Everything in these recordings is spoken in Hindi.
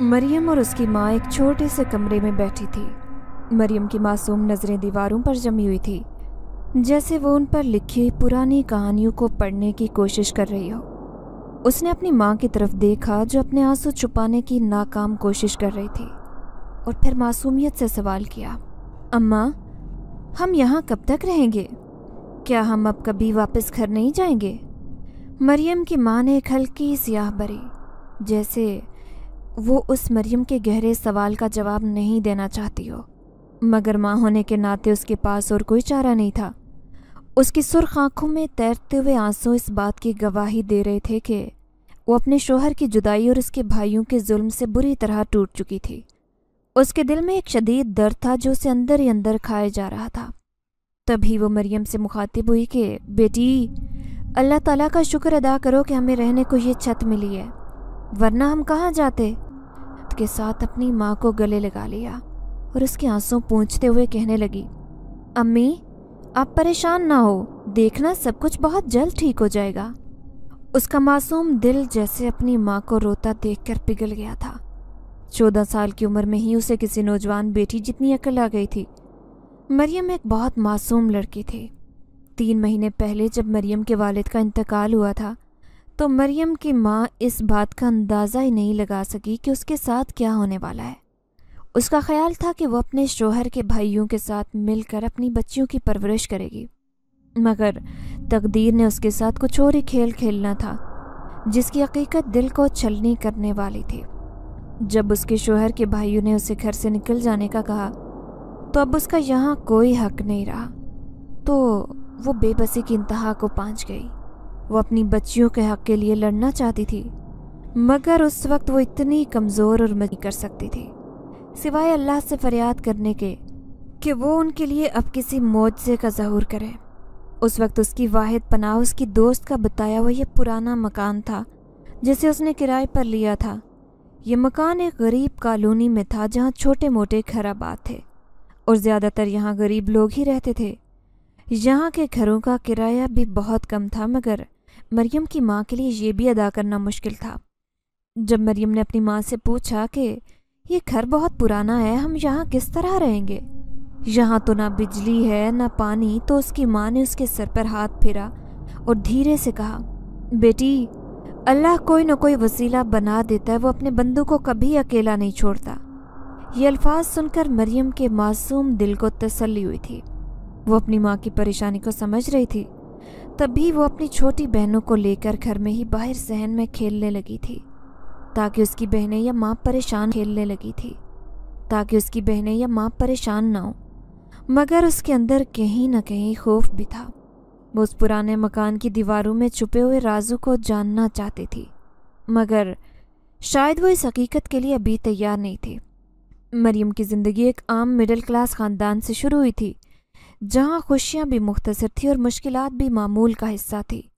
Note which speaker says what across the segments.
Speaker 1: मरियम और उसकी माँ एक छोटे से कमरे में बैठी थी मरियम की मासूम नज़रें दीवारों पर जमी हुई थी जैसे वो उन पर लिखी पुरानी कहानियों को पढ़ने की कोशिश कर रही हो उसने अपनी माँ की तरफ देखा जो अपने आंसू छुपाने की नाकाम कोशिश कर रही थी और फिर मासूमियत से सवाल किया अम्मा हम यहाँ कब तक रहेंगे क्या हम अब कभी वापस घर नहीं जाएंगे मरियम की माँ ने एक हल्की सियाह भरी जैसे वो उस मरियम के गहरे सवाल का जवाब नहीं देना चाहती हो मगर माँ होने के नाते उसके पास और कोई चारा नहीं था उसकी सुर्ख आंखों में तैरते हुए आंसू इस बात की गवाही दे रहे थे कि वो अपने शोहर की जुदाई और उसके भाइयों के जुल्म से बुरी तरह टूट चुकी थी उसके दिल में एक शदीद दर्द था जो उसे अंदर ही अंदर खाया जा रहा था तभी वो मरियम से मुखातिब हुई कि बेटी अल्लाह ताला का शुक्र अदा करो कि हमें रहने को ये छत मिली है वरना हम कहाँ जाते के साथ अपनी माँ को गले लगा लिया और उसके आंसू पूछते हुए कहने लगी अम्मी आप परेशान ना हो देखना सब कुछ बहुत जल्द ठीक हो जाएगा उसका मासूम दिल जैसे अपनी माँ को रोता देखकर पिघल गया था चौदह साल की उम्र में ही उसे किसी नौजवान बेटी जितनी अकल आ गई थी मरियम एक बहुत मासूम लड़की थी तीन महीने पहले जब मरियम के वालिद का इंतकाल हुआ था तो मरियम की माँ इस बात का अंदाज़ा ही नहीं लगा सकी कि उसके साथ क्या होने वाला है उसका ख्याल था कि वह अपने शोहर के भाइयों के साथ मिलकर अपनी बच्चियों की परवरिश करेगी मगर तकदीर ने उसके साथ कुछ और ही खेल खेलना था जिसकी हकीकत दिल को छलनी करने वाली थी जब उसके शोहर के भाइयों ने उसे घर से निकल जाने का कहा तो अब उसका यहाँ कोई हक नहीं रहा तो वो बेबसी की इंतहा को पहुँच गई वो अपनी बच्चियों के हक के लिए लड़ना चाहती थी मगर उस वक्त वो इतनी कमज़ोर और मजी कर सकती थी सिवाय अल्लाह से फरियाद करने के कि वो उनके लिए अब किसी मुआवजे का जहूर करे उस वक्त उसकी वाहिद पनाह उसकी दोस्त का बताया हुआ यह पुराना मकान था जिसे उसने किराए पर लिया था ये मकान एक गरीब कॉलोनी में था जहाँ छोटे मोटे घर आबाद थे और ज़्यादातर यहाँ गरीब लोग ही रहते थे यहाँ के घरों का किराया भी बहुत कम था मगर मरियम की माँ के लिए ये भी अदा करना मुश्किल था जब मरियम ने अपनी माँ से पूछा कि ये घर बहुत पुराना है हम यहाँ किस तरह रहेंगे यहाँ तो ना बिजली है ना पानी तो उसकी माँ ने उसके सर पर हाथ फेरा और धीरे से कहा बेटी अल्लाह कोई ना कोई वसीला बना देता है वो अपने बंदू को कभी अकेला नहीं छोड़ता ये अल्फाज सुनकर मरियम के मासूम दिल को तसल्ली हुई थी वो अपनी माँ की परेशानी को समझ रही थी तभी वो अपनी छोटी बहनों को लेकर घर में ही बाहर सहन में खेलने लगी थी ताकि उसकी बहनें या माँ परेशान खेलने लगी थी ताकि उसकी बहनें या माँ परेशान ना हो मगर उसके अंदर कहीं ना कहीं खौफ भी था वो उस पुराने मकान की दीवारों में छुपे हुए राजू को जानना चाहती थी मगर शायद वो इस हकीकत के लिए अभी तैयार नहीं थे मरियम की ज़िंदगी एक आम मिडिल क्लास ख़ानदान से शुरू हुई थी जहाँ खुशियाँ भी मुख्तर थी और मुश्किल भी मामूल का हिस्सा थी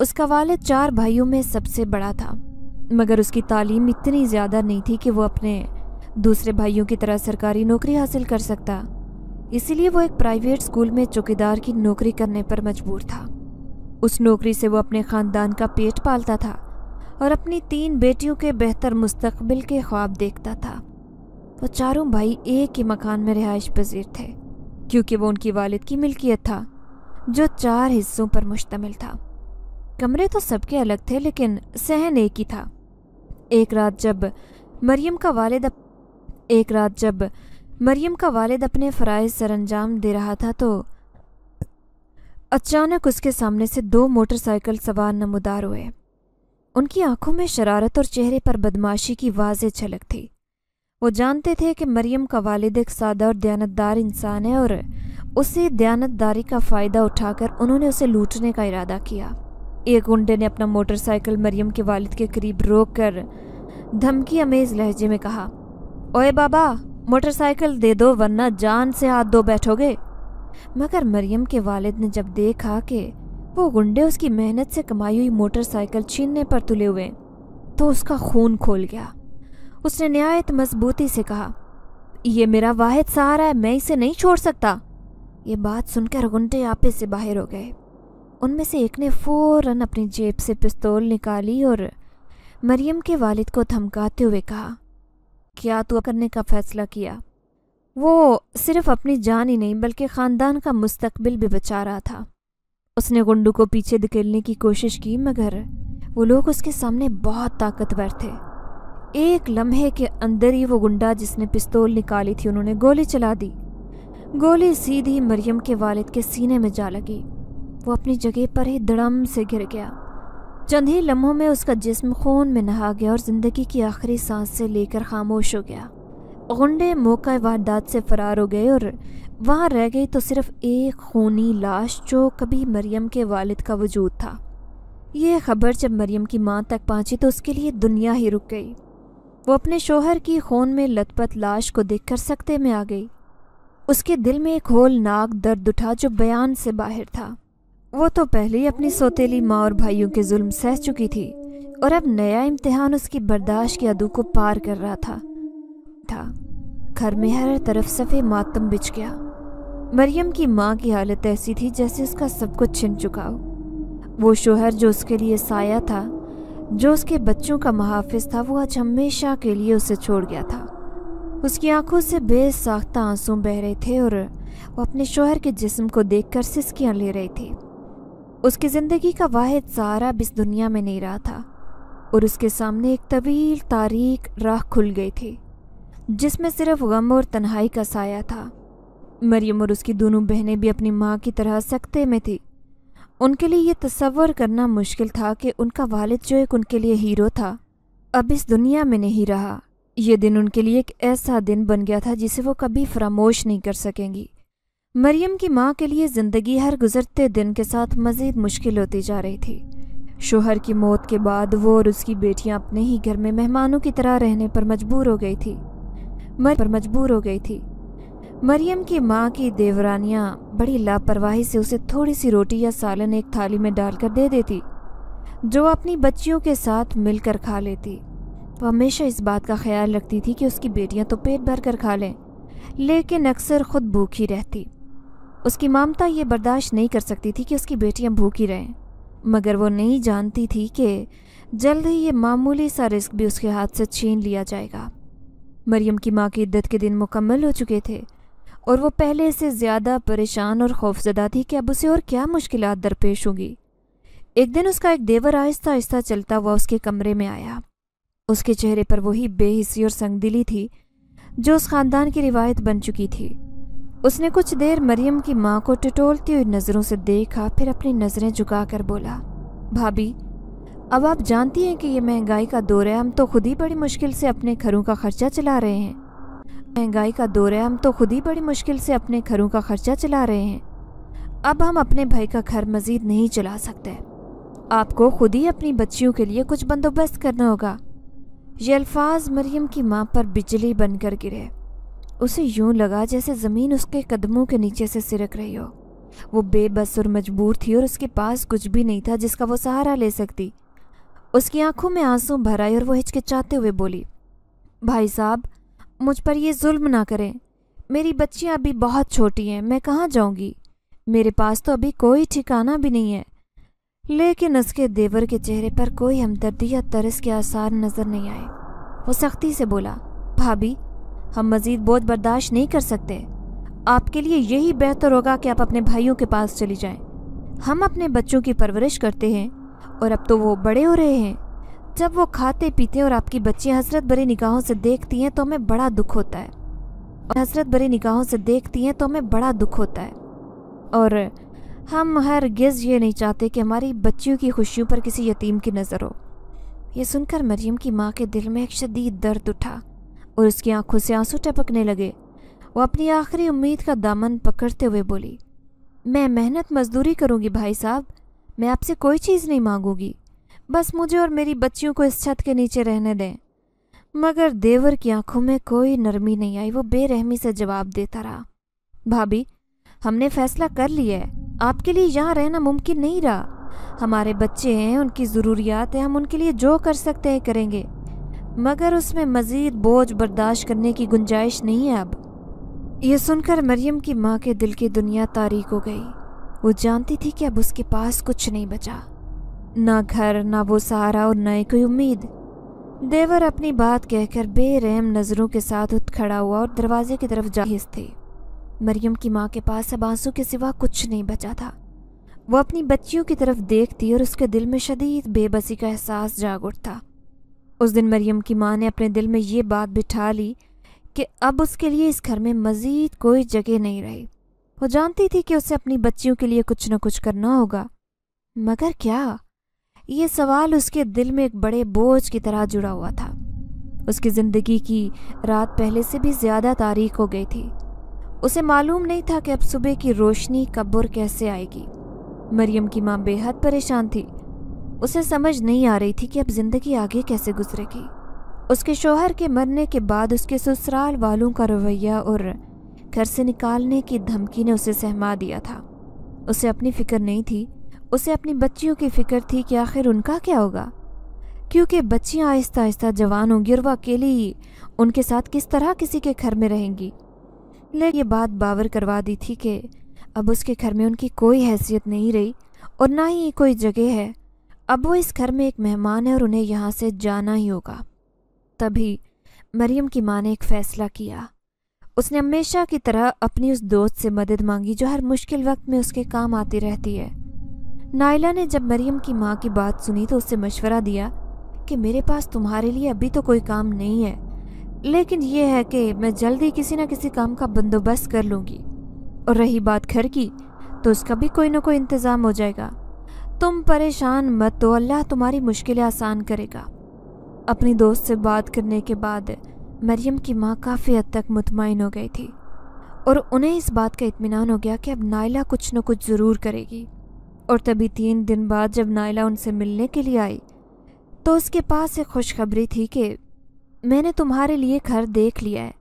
Speaker 1: उसका वालद चार भाइयों में सबसे बड़ा था मगर उसकी तालीम इतनी ज़्यादा नहीं थी कि वो अपने दूसरे भाइयों की तरह सरकारी नौकरी हासिल कर सकता इसीलिए वो एक प्राइवेट स्कूल में चौकीदार की नौकरी करने पर मजबूर था उस नौकरी से वो अपने ख़ानदान का पेट पालता था और अपनी तीन बेटियों के बेहतर मुस्तबिल के ख्वाब देखता था वो चारों भाई एक ही मकान में रिहाइश पजीर थे क्योंकि वो उनकी वालिद की मिल्कियत था जो चार हिस्सों पर मुश्तमिल था कमरे तो सबके अलग थे लेकिन सहन एक ही था एक रात जब मरियम का वालिद अप... एक रात जब मरियम का वालिद अपने फ़राइज सरंजाम दे रहा था तो अचानक उसके सामने से दो मोटरसाइकिल सवार नमदार हुए उनकी आंखों में शरारत और चेहरे पर बदमाशी की वाजे झलक थी वो जानते थे कि मरियम का वालिद एक सादा और दयानतदार इंसान है और उसी दयानतदारी का फ़ायदा उठाकर उन्होंने उसे लूटने का इरादा किया एक गुंडे ने अपना मोटरसाइकिल मरियम के वालिद के करीब रोक कर धमकी अमेज लहजे में कहा ओए बाबा मोटरसाइकिल दे दो वरना जान से हाथ दो बैठोगे मगर मरियम के वालिद ने जब देखा कि वो गुंडे उसकी मेहनत से कमाई हुई मोटरसाइकिल छीनने पर तुले हुए तो उसका खून खोल गया उसने नहायत मजबूती से कहा यह मेरा वाहिद सहारा है मैं इसे नहीं छोड़ सकता ये बात सुनकर गुंडे आपे से बाहर हो गए उनमें से एक ने फ़ौरन अपनी जेब से पिस्तौल निकाली और मरियम के वालिद को धमकाते हुए कहा क्या तू करने का फ़ैसला किया वो सिर्फ अपनी जान ही नहीं बल्कि ख़ानदान का मुस्तकबिल भी बचा रहा था उसने गुंडू को पीछे धकेलने की कोशिश की मगर वो लोग उसके सामने बहुत ताकतवर थे एक लम्हे के अंदर ही वो गुंडा जिसने पिस्तौल निकाली थी उन्होंने गोली चला दी गोली सीधी मरियम के वालिद के सीने में जा लगी वो अपनी जगह पर ही दड़म से गिर गया चंद ही लम्हों में उसका जिस्म खून में नहा गया और ज़िंदगी की आखिरी सांस से लेकर खामोश हो गया गुंडे मौका वारदात से फ़रार हो गए और वहाँ रह गई तो सिर्फ एक खूनी लाश जो कभी मरियम के वालिद का वजूद था ये खबर जब मरियम की माँ तक पहुँची तो उसके लिए दुनिया ही रुक गई वो अपने शोहर की खून में लतपत लाश को देखकर सकते में आ गई उसके दिल में एक नाक दर्द उठा जो बयान से बाहर था वो तो पहले ही अपनी सोतेली माँ और भाइयों के जुल्म सह चुकी थी और अब नया इम्तिहान उसकी बर्दाश्त के अदू को पार कर रहा था था घर में हर तरफ सफ़े मातम बिछ गया मरियम की माँ की हालत ऐसी थी जैसे उसका सब कुछ छिन चुका हो वो शोहर जो उसके लिए साया था जो उसके बच्चों का मुहाफिज था वो आज हमेशा के लिए उसे छोड़ गया था उसकी आंखों से बेसाख्ता आंसू बह रहे थे और वो अपने शोहर के जिस्म को देखकर सिसकियाँ ले रही थी उसकी ज़िंदगी का वाहिद सारा भी इस दुनिया में नहीं रहा था और उसके सामने एक तवील तारीख राह खुल गई थी जिसमें सिर्फ गम और तन्हाई का साया था मरियम और उसकी दोनों बहनें भी अपनी माँ की तरह सख्ते में थी उनके लिए ये तस्वर करना मुश्किल था कि उनका वालिद जो एक उनके लिए हीरो था अब इस दुनिया में नहीं रहा यह दिन उनके लिए एक ऐसा दिन बन गया था जिसे वो कभी फरामोश नहीं कर सकेंगी मरियम की माँ के लिए ज़िंदगी हर गुजरते दिन के साथ मज़ीद मुश्किल होती जा रही थी शोहर की मौत के बाद वो और उसकी बेटियाँ अपने ही घर में मेहमानों की तरह रहने पर मजबूर हो गई थी मर पर मजबूर हो गई थी मरियम की माँ की देवरानियाँ बड़ी लापरवाही से उसे थोड़ी सी रोटी या सालन एक थाली में डालकर दे देती जो अपनी बच्चियों के साथ मिलकर खा लेती वो हमेशा इस बात का ख्याल रखती थी कि उसकी बेटियां तो पेट भर कर खा लें लेकिन अक्सर खुद भूखी रहती उसकी ममता ये बर्दाश्त नहीं कर सकती थी कि उसकी बेटियां भूखी रहें मगर वो नहीं जानती थी कि जल्द ही ये मामूली सा रिस्क भी उसके हाथ से छीन लिया जाएगा मरियम की माँ की इद्दत के दिन मुकम्मल हो चुके थे और वो पहले से ज़्यादा परेशान और खौफजदा थी कि अब उसे और क्या मुश्किल दरपेश होंगी एक दिन उसका एक देवर आहिस्ता आहिस्ता चलता हुआ उसके कमरे में आया उसके चेहरे पर वही बेहिसी और संगदिली थी जो उस ख़ानदान की रिवायत बन चुकी थी उसने कुछ देर मरियम की माँ को टटोलती हुई नज़रों से देखा फिर अपनी नज़रें झुका कर बोला भाभी अब आप जानती हैं कि यह महंगाई का दौर है हम तो खुद ही बड़ी मुश्किल से अपने घरों का खर्चा चला रहे हैं महंगाई का दौर है हम तो खुद ही बड़ी मुश्किल से अपने घरों का खर्चा चला रहे हैं अब हम अपने भाई का घर मज़ीद नहीं चला सकते आपको खुद ही अपनी बच्चियों के लिए कुछ बंदोबस्त करना होगा ये अल्फाज मरियम की माँ पर बिजली बनकर गिरे उसे यूं लगा जैसे ज़मीन उसके कदमों के नीचे से सिरक रही हो वो बेबस और मजबूर थी और उसके पास कुछ भी नहीं था जिसका वो सहारा ले सकती उसकी आंखों में आंसू भराए और वो हिचकिचाते हुए बोली भाई साहब मुझ पर ये जुल्म ना करें मेरी बच्चियाँ अभी बहुत छोटी हैं मैं कहाँ जाऊँगी मेरे पास तो अभी कोई ठिकाना भी नहीं है लेकिन उसके देवर के चेहरे पर कोई हमदर्दी या तरस के आसार नज़र नहीं आए वो सख्ती से बोला भाभी हम मज़ीद बोझ बर्दाश्त नहीं कर सकते आपके लिए यही बेहतर होगा कि आप अपने भाइयों के पास चली जाएं। हम अपने बच्चों की परवरिश करते हैं और अब तो वो बड़े हो रहे हैं जब वो खाते पीते और आपकी बच्ची हसरत भरी निगाहों से देखती हैं तो हमें बड़ा दुख होता है हसरत भरी निगाहों से देखती हैं तो हमें बड़ा दुख होता है और हम हर गिज़ ये नहीं चाहते कि हमारी बच्चियों की खुशियों पर किसी यतीम की नज़र हो यह सुनकर मरियम की माँ के दिल में एक शदीद दर्द उठा और उसकी आंखों से आंसू टपकने लगे वो अपनी आखिरी उम्मीद का दामन पकड़ते हुए बोली मैं मेहनत मजदूरी करूँगी भाई साहब मैं आपसे कोई चीज़ नहीं मांगूंगी बस मुझे और मेरी बच्चियों को इस छत के नीचे रहने दें मगर देवर की आंखों में कोई नरमी नहीं आई वो बेरहमी से जवाब देता रहा भाभी हमने फैसला कर लिया है आपके लिए यहाँ रहना मुमकिन नहीं रहा हमारे बच्चे हैं उनकी ज़रूरियात है हम उनके लिए जो कर सकते हैं करेंगे मगर उसमें मज़ीद बोझ बर्दाश्त करने की गुंजाइश नहीं है अब यह सुनकर मरियम की माँ के दिल की दुनिया तारीख हो गई वो जानती थी कि अब उसके पास कुछ नहीं बचा ना घर ना वो सहारा और ना ही कोई उम्मीद देवर अपनी बात कहकर बेरहम नज़रों के साथ उठ खड़ा हुआ और दरवाजे की तरफ जाहिज थे मरियम की माँ के पास अब आंसू के सिवा कुछ नहीं बचा था वो अपनी बच्चियों की तरफ देखती और उसके दिल में शदीद बेबसी का एहसास जाग उठता उस दिन मरियम की माँ ने अपने दिल में ये बात बिठा ली कि अब उसके लिए इस घर में मज़ीद कोई जगह नहीं रही वो जानती थी कि उसे अपनी बच्चियों के लिए कुछ न कुछ करना होगा मगर क्या ये सवाल उसके दिल में एक बड़े बोझ की तरह जुड़ा हुआ था उसकी ज़िंदगी की रात पहले से भी ज़्यादा तारीख हो गई थी उसे मालूम नहीं था कि अब सुबह की रोशनी कब्र कैसे आएगी मरियम की माँ बेहद परेशान थी उसे समझ नहीं आ रही थी कि अब ज़िंदगी आगे कैसे गुजरेगी उसके शोहर के मरने के बाद उसके ससुराल वालों का रवैया और घर से निकालने की धमकी ने उसे सहमा दिया था उसे अपनी फिक्र नहीं थी उसे अपनी बच्चियों की फिक्र थी कि आखिर उनका क्या होगा क्योंकि बच्चियाँ आहिस्ता आहिस्ता जवान होंगी और वह अकेली ही उनके साथ किस तरह किसी के घर में रहेंगी लेकिन ये बात बावर करवा दी थी कि अब उसके घर में उनकी कोई हैसियत नहीं रही और ना ही कोई जगह है अब वो इस घर में एक मेहमान है और उन्हें यहाँ से जाना ही होगा तभी मरियम की माँ ने एक फ़ैसला किया उसने हमेशा की तरह अपनी उस दोस्त से मदद मांगी जो हर मुश्किल वक्त में उसके काम आती रहती है नायला ने जब मरियम की माँ की बात सुनी तो उससे मशवरा दिया कि मेरे पास तुम्हारे लिए अभी तो कोई काम नहीं है लेकिन यह है कि मैं जल्दी किसी न किसी काम का बंदोबस्त कर लूँगी और रही बात घर की तो उसका भी कोई ना कोई इंतज़ाम हो जाएगा तुम परेशान मत तो अल्लाह तुम्हारी मुश्किलें आसान करेगा अपनी दोस्त से बात करने के बाद मरियम की माँ काफ़ी हद तक मुतमिन हो गई थी और उन्हें इस बात का इतमान हो गया कि अब नायला कुछ न कुछ ज़रूर करेगी और तभी तीन दिन बाद जब नायला उनसे मिलने के लिए आई तो उसके पास एक खुशखबरी थी कि मैंने तुम्हारे लिए घर देख लिया है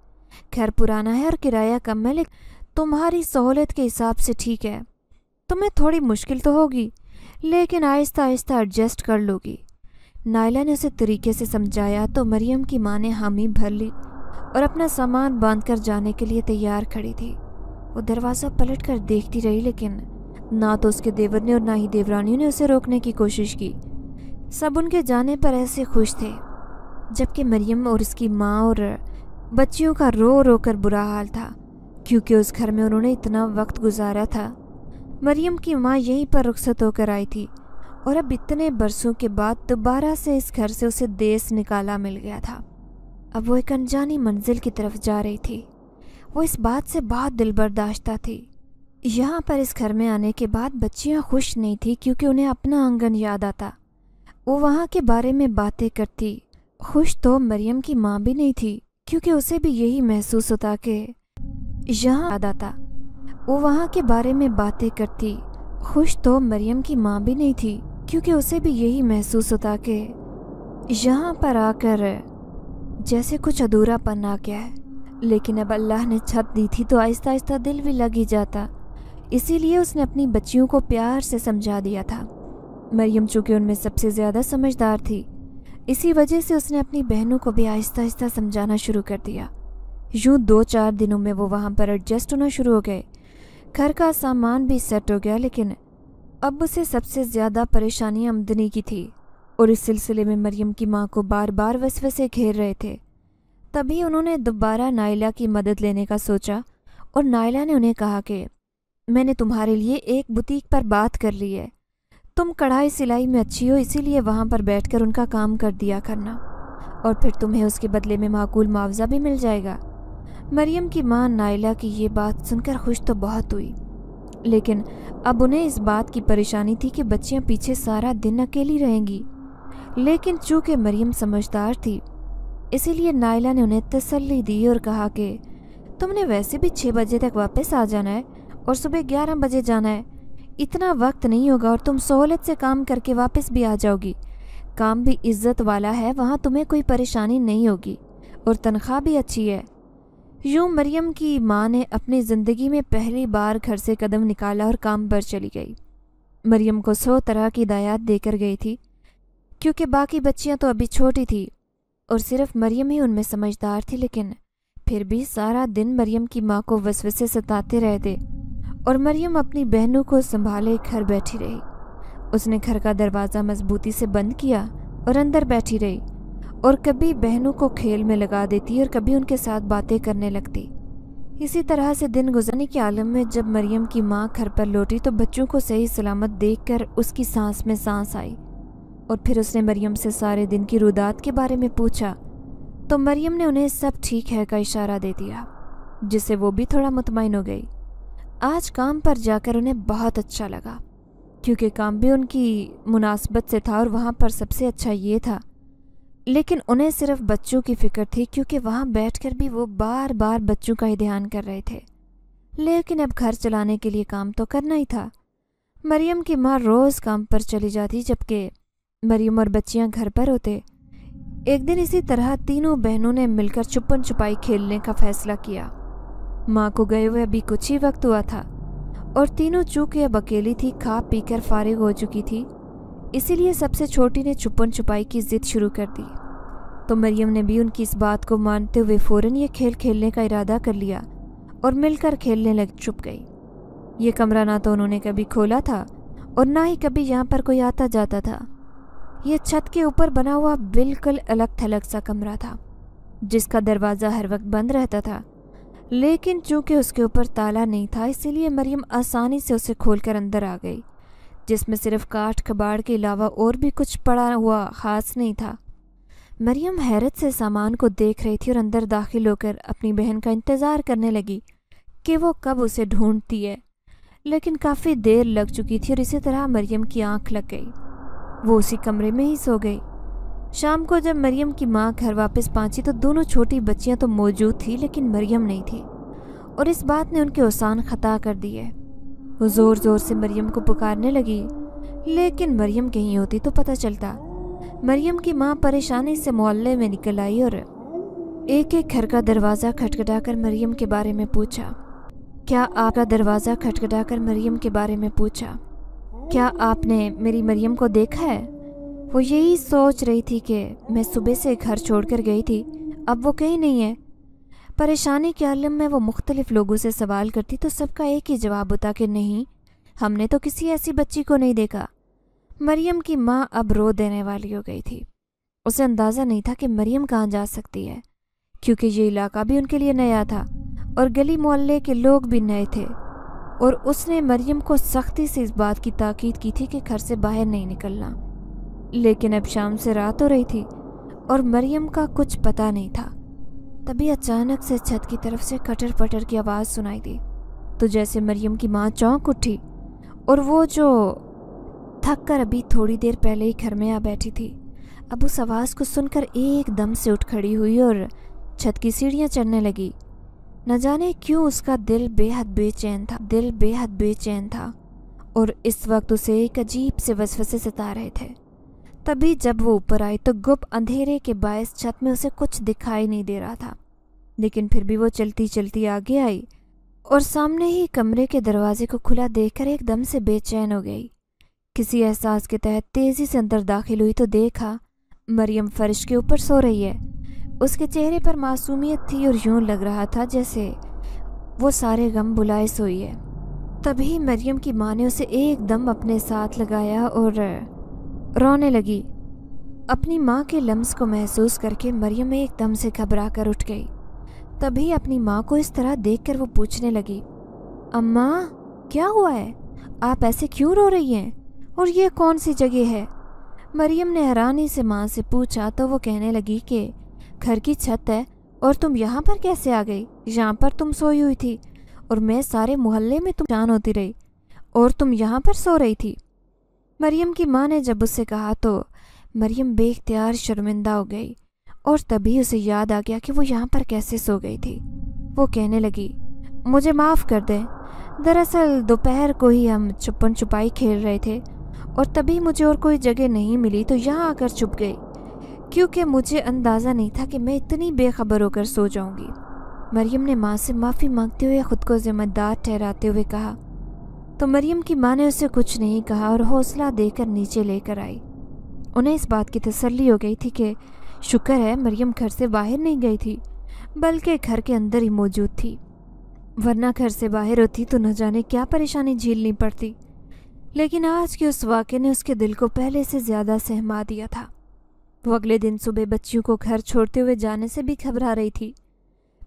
Speaker 1: घर पुराना है और किराया कम है लेकिन तुम्हारी सहूलत के हिसाब से ठीक है तुम्हें थोड़ी मुश्किल तो होगी लेकिन आहिस्ता आहिस्ता एडजस्ट कर लोगी नायला ने उसे तरीके से समझाया तो मरियम की माँ ने हामी भर ली और अपना सामान बांध कर जाने के लिए तैयार खड़ी थी वो दरवाज़ा पलट कर देखती रही लेकिन ना तो उसके देवर ने और ना ही देवरानियों ने उसे रोकने की कोशिश की सब उनके जाने पर ऐसे खुश थे जबकि मरियम और उसकी माँ और बच्चियों का रो रो कर बुरा हाल था क्योंकि उस घर में उन्होंने इतना वक्त गुजारा था मरियम की माँ यहीं पर रुखसत होकर आई थी और अब इतने बरसों के बाद दोबारा से इस घर से उसे देश निकाला मिल गया था अब वो एक अनजानी मंजिल की तरफ जा रही थी वो इस बात से बहुत दिल बर्दाश्ता थी यहाँ पर इस घर में आने के बाद बच्चियाँ खुश नहीं थी क्योंकि उन्हें अपना आंगन याद आता वो वहाँ के बारे में बातें करती खुश तो मरियम की माँ भी नहीं थी क्योंकि उसे भी यही महसूस होता कि यहाँ याद आता वो वहाँ के बारे में बातें करती खुश तो मरियम की माँ भी नहीं थी क्योंकि उसे भी यही महसूस होता कि यहाँ पर आकर जैसे कुछ अधूरापन आ गया है लेकिन अब अल्लाह ने छत दी थी तो आहिस्ता आहिस्ता दिल भी लग ही जाता इसीलिए उसने अपनी बच्चियों को प्यार से समझा दिया था मरियम चूँकि उनमें सबसे ज़्यादा समझदार थी इसी वजह से उसने अपनी बहनों को भी आहिस्ता आहिस्ता समझाना शुरू कर दिया यूँ दो चार दिनों में वो वहाँ पर एडजस्ट होना शुरू हो गए घर का सामान भी सेट हो गया लेकिन अब उसे सबसे ज़्यादा परेशानी आमदनी की थी और इस सिलसिले में मरियम की माँ को बार बार वसवसे घेर रहे थे तभी उन्होंने दोबारा नायला की मदद लेने का सोचा और नायला ने उन्हें कहा कि मैंने तुम्हारे लिए एक बुटीक पर बात कर ली है तुम कढ़ाई सिलाई में अच्छी हो इसीलिए वहाँ पर बैठकर उनका काम कर दिया करना और फिर तुम्हें उसके बदले में माकूल मुआवजा भी मिल जाएगा मरियम की माँ नाइला की ये बात सुनकर खुश तो बहुत हुई लेकिन अब उन्हें इस बात की परेशानी थी कि बच्चियाँ पीछे सारा दिन अकेली रहेंगी लेकिन चूँकि मरियम समझदार थी इसीलिए नाइला ने उन्हें तसल्ली दी और कहा कि तुमने वैसे भी छः बजे तक वापस आ जाना है और सुबह ग्यारह बजे जाना है इतना वक्त नहीं होगा और तुम सहूलत से काम करके वापस भी आ जाओगी काम भी इज्जत वाला है वहाँ तुम्हें कोई परेशानी नहीं होगी और तनख्वाह भी अच्छी है यूं मरियम की माँ ने अपनी ज़िंदगी में पहली बार घर से कदम निकाला और काम पर चली गई मरियम को सौ तरह की हिदायत देकर गई थी क्योंकि बाकी बच्चियाँ तो अभी छोटी थी और सिर्फ मरियम ही उनमें समझदार थी लेकिन फिर भी सारा दिन मरियम की माँ को वसवसे सताते रहते और मरियम अपनी बहनों को संभाले घर बैठी रही उसने घर का दरवाज़ा मजबूती से बंद किया और अंदर बैठी रही और कभी बहनों को खेल में लगा देती और कभी उनके साथ बातें करने लगती इसी तरह से दिन गुजरने के आलम में जब मरियम की माँ घर पर लौटी तो बच्चों को सही सलामत देखकर उसकी सांस में सांस आई और फिर उसने मरियम से सारे दिन की रुदात के बारे में पूछा तो मरियम ने उन्हें सब ठीक है का इशारा दे दिया जिससे वो भी थोड़ा मुतमिन हो गई आज काम पर जाकर उन्हें बहुत अच्छा लगा क्योंकि काम भी उनकी मुनासबत से था और वहाँ पर सबसे अच्छा ये था लेकिन उन्हें सिर्फ बच्चों की फ़िक्र थी क्योंकि वहाँ बैठकर भी वो बार बार बच्चों का ही ध्यान कर रहे थे लेकिन अब घर चलाने के लिए काम तो करना ही था मरियम की माँ रोज़ काम पर चली जाती जबकि मरियम और बच्चियाँ घर पर होते एक दिन इसी तरह तीनों बहनों ने मिलकर छुपन छुपाई खेलने का फैसला किया माँ को गए हुए अभी कुछ ही वक्त हुआ था और तीनों चूके अब अकेली थी खा पी कर फारिग हो चुकी थी इसीलिए सबसे छोटी ने छुपन छुपाई की ज़िद शुरू कर दी तो मरियम ने भी उनकी इस बात को मानते हुए फ़ौर ये खेल खेलने का इरादा कर लिया और मिलकर खेलने लग चुप गई ये कमरा ना तो उन्होंने कभी खोला था और ना ही कभी यहाँ पर कोई आता जाता था ये छत के ऊपर बना हुआ बिल्कुल अलग थलग सा कमरा था जिसका दरवाज़ा हर वक्त बंद रहता था लेकिन चूंकि उसके ऊपर ताला नहीं था इसीलिए मरियम आसानी से उसे खोलकर अंदर आ गई जिसमें सिर्फ काठ कबाड़ के अलावा और भी कुछ पड़ा हुआ खास नहीं था मरियम हैरत से सामान को देख रही थी और अंदर दाखिल होकर अपनी बहन का इंतज़ार करने लगी कि वो कब उसे ढूंढती है लेकिन काफ़ी देर लग चुकी थी और इसी तरह मरियम की आंख लग गई वो उसी कमरे में ही सो गई शाम को जब मरियम की माँ घर वापस पहुँची तो दोनों छोटी बच्चियाँ तो मौजूद थी लेकिन मरियम नहीं थी और इस बात ने उनके ओसान ख़ता कर दिए वो ज़ोर ज़ोर से मरियम को पुकारने लगी लेकिन मरियम कहीं होती तो पता चलता मरियम की माँ परेशानी से मोहल्ले में निकल आई और एक एक घर का दरवाज़ा खटखटाकर मरियम के बारे में पूछा क्या आपका दरवाज़ा खटखटाकर मरियम के बारे में पूछा क्या आपने मेरी मरियम को देखा है वो यही सोच रही थी कि मैं सुबह से घर छोड़कर गई थी अब वो कहीं नहीं है परेशानी के आलम में वो मुख्तलिफ़ लोगों से सवाल करती तो सबका एक ही जवाब होता कि नहीं हमने तो किसी ऐसी बच्ची को नहीं देखा मरियम की माँ अब रो देने वाली हो गई थी उसे अंदाज़ा नहीं था कि मरियम कहाँ जा सकती है क्योंकि ये इलाका भी उनके लिए नया था और गली मोहल्ले के लोग भी नए थे और उसने मरियम को सख्ती से इस बात की ताकीद की थी कि घर से बाहर नहीं निकलना लेकिन अब शाम से रात हो रही थी और मरियम का कुछ पता नहीं था तभी अचानक से छत की तरफ से कटर पटर की आवाज़ सुनाई दी तो जैसे मरियम की माँ चौंक उठी और वो जो थक कर अभी थोड़ी देर पहले ही घर में आ बैठी थी अब उस आवाज़ को सुनकर एकदम से उठ खड़ी हुई और छत की सीढ़ियाँ चढ़ने लगी न जाने क्यों उसका दिल बेहद बेचैन था दिल बेहद बेचैन था और इस वक्त उसे एक अजीब से वसवसे सता रहे थे तभी जब वो ऊपर आई तो गुप्त अंधेरे के बायस छत में उसे कुछ दिखाई नहीं दे रहा था लेकिन फिर भी वो चलती चलती आगे आई और सामने ही कमरे के दरवाजे को खुला देखकर एकदम से बेचैन हो गई किसी एहसास के तहत तेज़ी से अंदर दाखिल हुई तो देखा मरियम फर्श के ऊपर सो रही है उसके चेहरे पर मासूमियत थी और यूं लग रहा था जैसे वो सारे गम बुलाए सोई है तभी मरियम की माँ ने उसे एकदम अपने साथ लगाया और रोने लगी अपनी माँ के लम्स को महसूस करके मरियम एकदम से घबरा कर उठ गई तभी अपनी माँ को इस तरह देखकर वो पूछने लगी अम्मा क्या हुआ है आप ऐसे क्यों रो रही हैं और ये कौन सी जगह है मरियम ने हैरानी से माँ से पूछा तो वो कहने लगी कि घर की छत है और तुम यहाँ पर कैसे आ गई यहाँ पर तुम सोई हुई थी और मैं सारे मोहल्ले में तुम जान होती रही और तुम यहाँ पर सो रही थी मरियम की माँ ने जब उससे कहा तो मरियम बेख्तियार शर्मिंदा हो गई और तभी उसे याद आ गया कि वो यहाँ पर कैसे सो गई थी वो कहने लगी मुझे माफ़ कर दें दरअसल दोपहर को ही हम छुपन छुपाई खेल रहे थे और तभी मुझे और कोई जगह नहीं मिली तो यहाँ आकर छुप गई क्योंकि मुझे अंदाज़ा नहीं था कि मैं इतनी बेखबर होकर सो जाऊंगी मरियम ने माँ से माफ़ी मांगते हुए ख़ुद को ज़िम्मेदार ठहराते हुए कहा तो मरियम की माँ ने उसे कुछ नहीं कहा और हौसला देकर नीचे लेकर आई उन्हें इस बात की तसल्ली हो गई थी कि शुक्र है मरियम घर से बाहर नहीं गई थी बल्कि घर के अंदर ही मौजूद थी वरना घर से बाहर होती तो न जाने क्या परेशानी झेलनी पड़ती लेकिन आज के उस वाक़े ने उसके दिल को पहले से ज़्यादा सहमा दिया था वो अगले दिन सुबह बच्चियों को घर छोड़ते हुए जाने से भी घबरा रही थी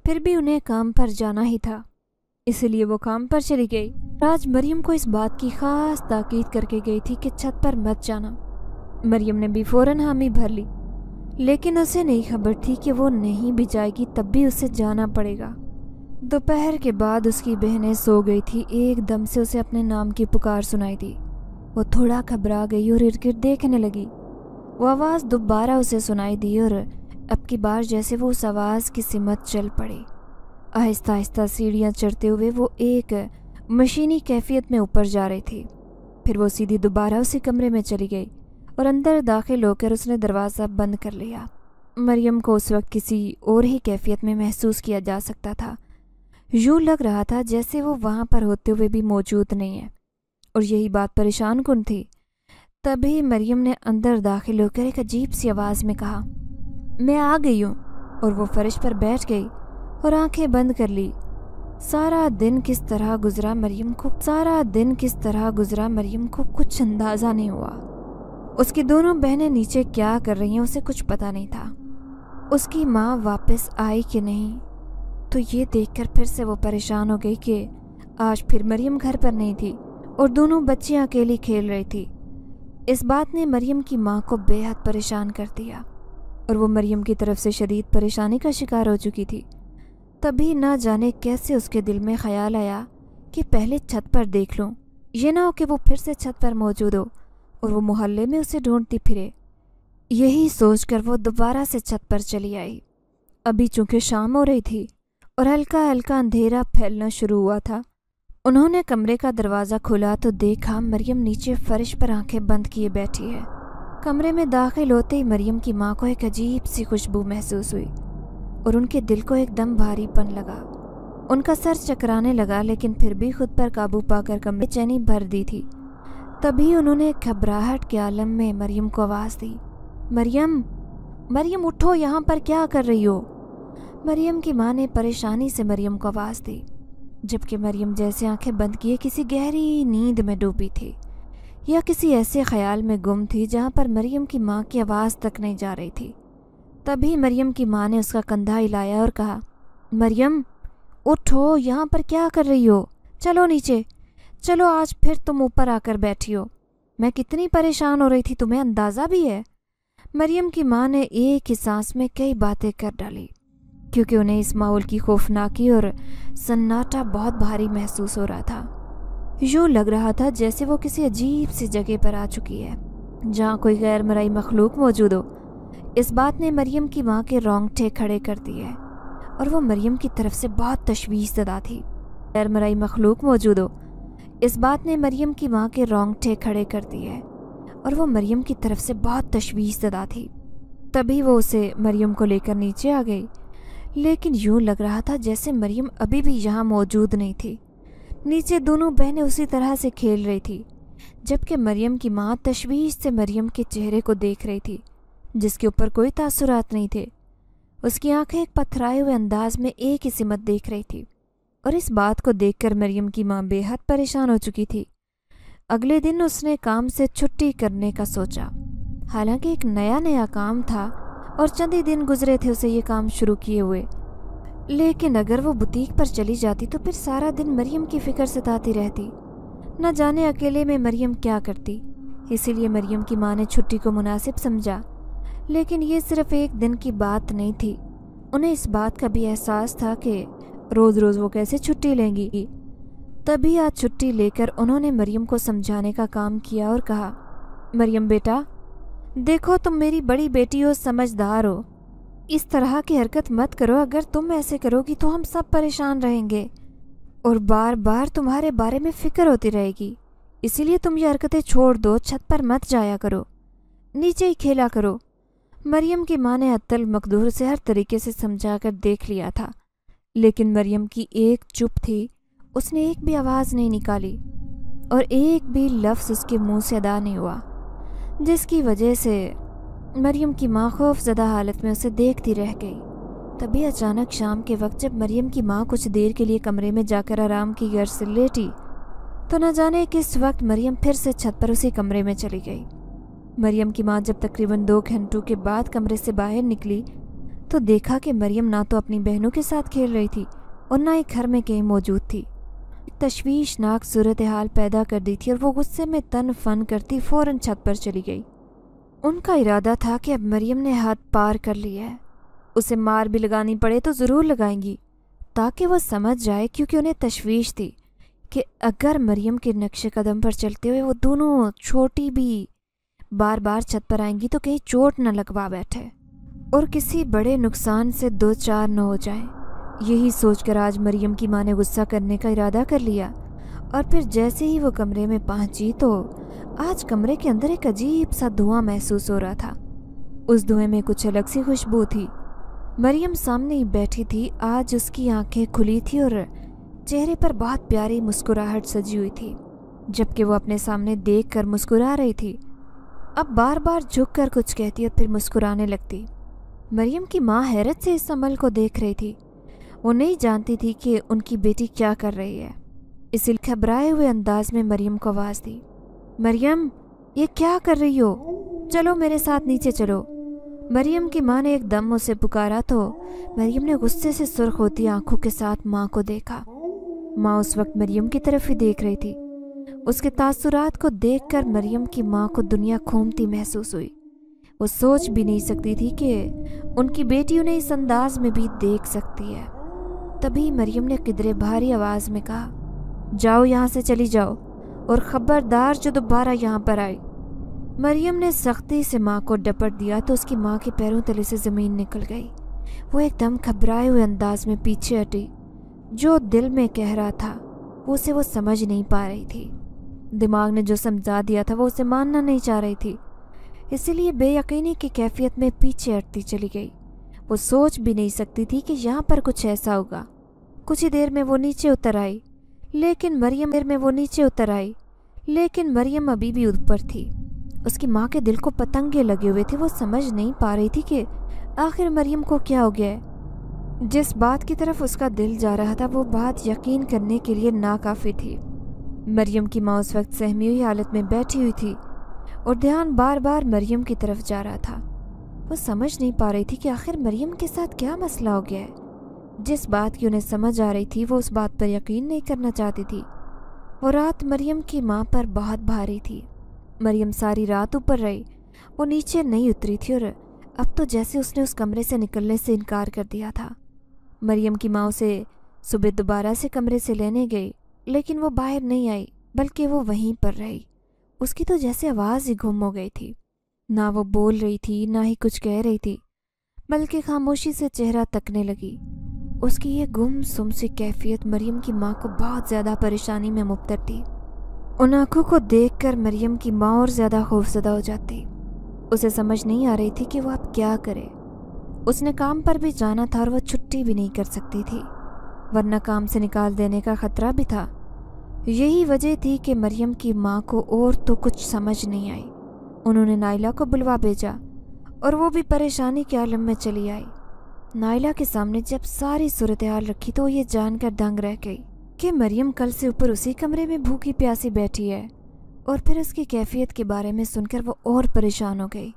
Speaker 1: फिर भी उन्हें काम पर जाना ही था इसलिए वो काम पर चली गई राज मरियम को इस बात की खास ताकीद करके गई थी कि छत पर मत जाना मरियम ने भी फौरन हामी भर ली लेकिन उसे नहीं खबर थी कि वो नहीं भी जाएगी तब भी उसे जाना पड़ेगा दोपहर के बाद उसकी बहनें सो गई थी एकदम से उसे अपने नाम की पुकार सुनाई दी वो थोड़ा घबरा गई और इर्द गिर्द देखने लगी वो आवाज़ दोबारा उसे सुनाई दी और अब की बार जैसे वो उस आवाज़ की सिमत चल पड़ी आहिस्ता आहिस्ता सीढ़ियाँ चढ़ते हुए वो एक मशीनी कैफियत में ऊपर जा रही थी फिर वो सीधी दोबारा उसी कमरे में चली गई और अंदर दाखिल होकर उसने दरवाज़ा बंद कर लिया मरियम को उस वक्त किसी और ही कैफियत में महसूस किया जा सकता था यूँ लग रहा था जैसे वो वहाँ पर होते हुए भी मौजूद नहीं है और यही बात परेशान कन थी तभी मरियम ने अंदर दाखिल होकर एक अजीब सी आवाज़ में कहा मैं आ गई हूँ और वो फर्श पर बैठ गई और आंखें बंद कर ली सारा दिन किस तरह गुजरा मरियम को सारा दिन किस तरह गुजरा मरियम को कुछ अंदाज़ा नहीं हुआ उसकी दोनों बहनें नीचे क्या कर रही हैं उसे कुछ पता नहीं था उसकी माँ वापस आई कि नहीं तो ये देखकर फिर से वो परेशान हो गई कि आज फिर मरियम घर पर नहीं थी और दोनों बच्चियाँ अकेली खेल रही थी इस बात ने मरियम की माँ को बेहद परेशान कर दिया और वो मरियम की तरफ से शदीद परेशानी का शिकार हो चुकी थी तभी ना जाने कैसे उसके दिल में ख्याल आया कि पहले छत पर देख लूँ ये ना हो कि वो फिर से छत पर मौजूद हो और वो मोहल्ले में उसे ढूंढती फिरे यही सोचकर वो दोबारा से छत पर चली आई अभी चूंकि शाम हो रही थी और हल्का हल्का अंधेरा फैलना शुरू हुआ था उन्होंने कमरे का दरवाज़ा खोला तो देखा मरियम नीचे फर्श पर आंखें बंद किए बैठी है कमरे में दाखिल होते ही मरियम की माँ को एक अजीब सी खुशबू महसूस हुई और उनके दिल को एकदम भारीपन लगा उनका सर चकराने लगा लेकिन फिर भी खुद पर काबू पाकर कमरे चैनी भर दी थी तभी उन्होंने घबराहट के आलम में मरियम को आवाज़ दी मरियम मरियम उठो यहाँ पर क्या कर रही हो मरियम की माँ ने परेशानी से मरियम को आवाज़ दी जबकि मरियम जैसे आंखें बंद किए किसी गहरी नींद में डूबी थी या किसी ऐसे ख्याल में गुम थी जहाँ पर मरियम की माँ की आवाज़ तक नहीं जा रही थी तभी मरियम की माँ ने उसका कंधा हिलाया और कहा मरियम उठो यहाँ पर क्या कर रही हो चलो नीचे चलो आज फिर तुम ऊपर आकर बैठी हो मैं कितनी परेशान हो रही थी तुम्हें अंदाज़ा भी है मरियम की माँ ने एक ही सांस में कई बातें कर डाली क्योंकि उन्हें इस माहौल की खौफनाकी और सन्नाटा बहुत भारी महसूस हो रहा था यूँ लग रहा था जैसे वो किसी अजीब सी जगह पर आ चुकी है जहाँ कोई गैर मराई मखलूक मौजूद हो इस बात ने मरियम की माँ के रोंगटे खड़े कर दिए और वह मरियम की तरफ से बहुत तशवीश ददा थी गैर मराई मखलूक मौजूद हो इस बात ने मरियम की माँ के रोंगटे खड़े कर दिए और वह मरियम की तरफ से बहुत तशवीश ददा थी तभी वो उसे मरियम को लेकर नीचे आ गई लेकिन यूं लग रहा था जैसे मरियम अभी भी यहाँ मौजूद नहीं थी नीचे दोनों बहनें उसी तरह से खेल रही थी जबकि मरियम की माँ तशवीश से मरियम के चेहरे को देख रही थी जिसके ऊपर कोई तासुरात नहीं थे उसकी आंखें एक पथराए हुए अंदाज में एक ही सिमत देख रही थी और इस बात को देखकर मरियम की माँ बेहद परेशान हो चुकी थी अगले दिन उसने काम से छुट्टी करने का सोचा हालांकि एक नया नया काम था और चंद ही दिन गुजरे थे उसे ये काम शुरू किए हुए लेकिन अगर वो बुटीक पर चली जाती तो फिर सारा दिन मरियम की फ़िक्र सताती रहती न जाने अकेले में मरियम क्या करती इसीलिए मरियम की माँ ने छुट्टी को मुनासिब समझा लेकिन ये सिर्फ एक दिन की बात नहीं थी उन्हें इस बात का भी एहसास था कि रोज़ रोज़ वो कैसे छुट्टी लेंगी तभी आज छुट्टी लेकर उन्होंने मरियम को समझाने का काम किया और कहा मरियम बेटा देखो तुम मेरी बड़ी बेटी हो समझदार हो इस तरह की हरकत मत करो अगर तुम ऐसे करोगी तो हम सब परेशान रहेंगे और बार बार तुम्हारे बारे में फ़िक्र होती रहेगी इसीलिए तुम ये हरकतें छोड़ दो छत पर मत जाया करो नीचे ही खेला करो मरियम की माँ ने अत्तल मकदूर से हर तरीके से समझा कर देख लिया था लेकिन मरियम की एक चुप थी उसने एक भी आवाज़ नहीं निकाली और एक भी लफ्ज़ उसके मुंह से अदा नहीं हुआ जिसकी वजह से मरियम की माँ खौफजदा हालत में उसे देखती रह गई तभी अचानक शाम के वक्त जब मरियम की माँ कुछ देर के लिए कमरे में जाकर आराम की गर्ज से लेटी तो न जाने किस वक्त मरियम फिर से छत पर उसी कमरे में चली गई मरियम की माँ जब तकरीबन दो घंटों के बाद कमरे से बाहर निकली तो देखा कि मरियम ना तो अपनी बहनों के साथ खेल रही थी और ना ही घर में कहीं मौजूद थी तशवीशनाक सूरत हाल पैदा कर दी थी और वो गुस्से में तन फन करती फ़ौर छत पर चली गई उनका इरादा था कि अब मरियम ने हाथ पार कर लिया है उसे मार भी लगानी पड़े तो ज़रूर लगाएंगी ताकि वह समझ जाए क्योंकि उन्हें तशवीश थी कि अगर मरियम के नक्शे कदम पर चलते हुए वो दोनों छोटी भी बार बार छत पर आएंगी तो कहीं चोट न लगवा बैठे और किसी बड़े नुकसान से दो चार न हो जाए यही सोचकर आज मरियम की माँ ने गुस्सा करने का इरादा कर लिया और फिर जैसे ही वो कमरे में पहुंची तो आज कमरे के अंदर एक अजीब सा धुआं महसूस हो रहा था उस धुएं में कुछ अलग सी खुशबू थी मरियम सामने ही बैठी थी आज उसकी आंखें खुली थी और चेहरे पर बहुत प्यारी मुस्कुराहट सजी हुई थी जबकि वो अपने सामने देख कर मुस्कुरा रही थी अब बार बार झुक कर कुछ कहती और फिर मुस्कुराने लगती मरियम की माँ हैरत से इस अमल को देख रही थी वो नहीं जानती थी कि उनकी बेटी क्या कर रही है इसी घबराए हुए अंदाज में मरियम को आवाज़ दी मरियम ये क्या कर रही हो चलो मेरे साथ नीचे चलो मरियम की माँ ने एक दम उसे पुकारा तो मरियम ने गुस्से से सुर्ख होती आंखों के साथ माँ को देखा माँ उस वक्त मरियम की तरफ ही देख रही थी उसके तासुरात को देखकर मरियम की माँ को दुनिया खोमती महसूस हुई वो सोच भी नहीं सकती थी कि उनकी बेटी उन्हें इस अंदाज में भी देख सकती है तभी मरियम ने किधरे भारी आवाज़ में कहा जाओ यहाँ से चली जाओ और ख़बरदार जो दोबारा यहाँ पर आई मरियम ने सख्ती से माँ को डपट दिया तो उसकी माँ के पैरों तले से ज़मीन निकल गई वो एकदम घबराए हुए अंदाज में पीछे हटी जो दिल में कह रहा था उसे वो समझ नहीं पा रही थी दिमाग ने जो समझा दिया था वो उसे मानना नहीं चाह रही थी इसीलिए बेयकीनी की कैफियत में पीछे हटती चली गई वो सोच भी नहीं सकती थी कि यहाँ पर कुछ ऐसा होगा कुछ ही देर में वो नीचे उतर आई लेकिन मरियम देर में वो नीचे उतर आई लेकिन मरियम अभी भी ऊपर थी उसकी माँ के दिल को पतंगे लगे हुए थे वो समझ नहीं पा रही थी कि आखिर मरियम को क्या हो गया है जिस बात की तरफ उसका दिल जा रहा था वो बात यकीन करने के लिए नाकाफ़ी थी मरियम की माँ उस वक्त सहमी हुई हालत में बैठी हुई थी और ध्यान बार बार मरियम की तरफ जा रहा था वो समझ नहीं पा रही थी कि आखिर मरियम के साथ क्या मसला हो गया है जिस बात की उन्हें समझ आ रही थी वो उस बात पर यकीन नहीं करना चाहती थी वो रात मरियम की माँ पर बहुत भारी थी मरियम सारी रात ऊपर रही वो नीचे नहीं उतरी थी और अब तो जैसे उसने उस कमरे से निकलने से इनकार कर दिया था मरियम की माँ उसे सुबह दोबारा से कमरे से लेने गई लेकिन वो बाहर नहीं आई बल्कि वो वहीं पर रही उसकी तो जैसे आवाज़ ही गुम हो गई थी ना वो बोल रही थी ना ही कुछ कह रही थी बल्कि खामोशी से चेहरा तकने लगी उसकी ये गुम सुम सी कैफियत मरियम की माँ को बहुत ज़्यादा परेशानी में मुबतर थी उन आँखों को देख कर मरियम की माँ और ज़्यादा खौफजदा हो जाती उसे समझ नहीं आ रही थी कि वो अब क्या करे उसने काम पर भी जाना था और वह छुट्टी भी नहीं कर सकती थी वरना काम से निकाल देने का ख़तरा भी था यही वजह थी कि मरियम की माँ को और तो कुछ समझ नहीं आई उन्होंने नाइला को बुलवा भेजा और वो भी परेशानी के आलम में चली आई नाइला के सामने जब सारी सूरत हाल रखी तो ये जानकर दंग रह गई कि मरियम कल से ऊपर उसी कमरे में भूखी प्यासी बैठी है और फिर उसकी कैफियत के बारे में सुनकर वो और परेशान हो गई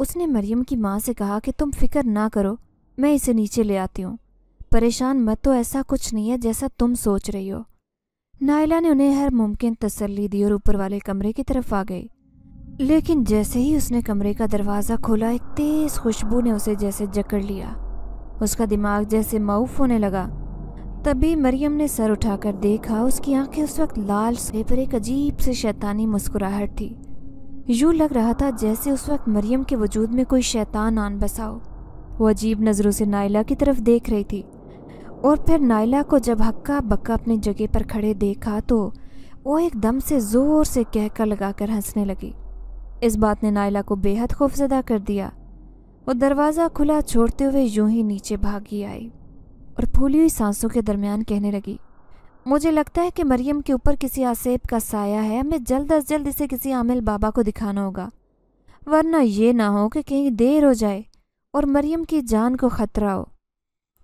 Speaker 1: उसने मरियम की माँ से कहा कि तुम फिक्र ना करो मैं इसे नीचे ले आती हूँ परेशान मत तो ऐसा कुछ नहीं है जैसा तुम सोच रही हो नायला ने उन्हें हर मुमकिन तसल्ली दी और ऊपर वाले कमरे की तरफ आ गई लेकिन जैसे ही उसने कमरे का दरवाज़ा खोला एक तेज़ खुशबू ने उसे जैसे जकड़ लिया उसका दिमाग जैसे माउफ होने लगा तभी मरियम ने सर उठाकर देखा उसकी आंखें उस वक्त लाल से पर एक अजीब से शैतानी मुस्कुराहट थी यूं लग रहा था जैसे उस वक्त मरियम के वजूद में कोई शैतान आन बसाओ वो अजीब नज़रों से नायला की तरफ देख रही थी और फिर नायला को जब हक्का बक्का अपनी जगह पर खड़े देखा तो वो एकदम से ज़ोर से कहकर लगाकर हंसने लगी इस बात ने नायला को बेहद खौफजदा कर दिया वो दरवाज़ा खुला छोड़ते हुए यूं ही नीचे भागी आई और फूली हुई सांसों के दरमियान कहने लगी मुझे लगता है कि मरियम के ऊपर किसी आसेब का साया है हमें जल्द अज जल्द इसे किसी आमिल बाबा को दिखाना होगा वरना ये ना हो कि कहीं देर हो जाए और मरियम की जान को ख़तरा हो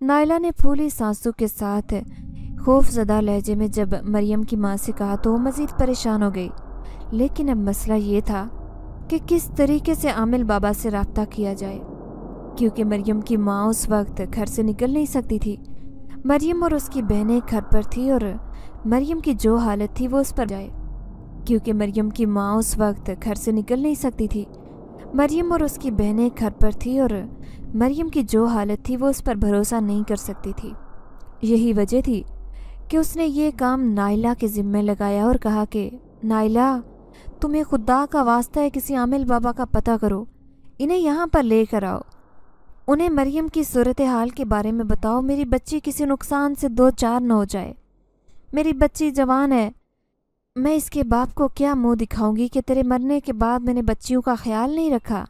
Speaker 1: नायला ने फूली सांसों के साथ खौफजदा लहजे में जब मरियम की माँ से कहा तो वो मज़ीद परेशान हो गई लेकिन अब मसला ये था कि किस तरीके से आमिल बाबा से रबता किया जाए क्योंकि मरियम की माँ उस वक्त घर से निकल नहीं सकती थी मरियम और उसकी बहनें घर पर थी और मरियम की जो हालत थी वो उस पर जाए क्योंकि मरियम की माँ उस वक्त घर से निकल नहीं सकती थी मरियम और उसकी बहनें घर पर थी और मरियम की जो हालत थी वो उस पर भरोसा नहीं कर सकती थी यही वजह थी कि उसने ये काम नाइला के ज़िम्मे लगाया और कहा कि नाइला तुम्हें खुदा का वास्ता है किसी आमिल बाबा का पता करो इन्हें यहाँ पर ले कर आओ उन्हें मरियम की सूरत हाल के बारे में बताओ मेरी बच्ची किसी नुकसान से दो चार न हो जाए मेरी बच्ची जवान है मैं इसके बाप को क्या मुंह दिखाऊंगी कि तेरे मरने के बाद मैंने बच्चियों का ख्याल नहीं रखा